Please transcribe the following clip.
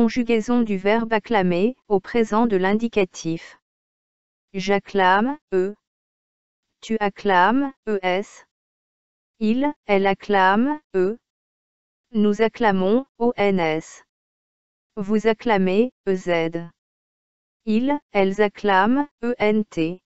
conjugaison du verbe acclamer au présent de l'indicatif. J'acclame, E. Tu acclames, ES. Il, elle acclame, E. Nous acclamons, ONS. Vous acclamez, EZ. Ils, elles acclament, ENT.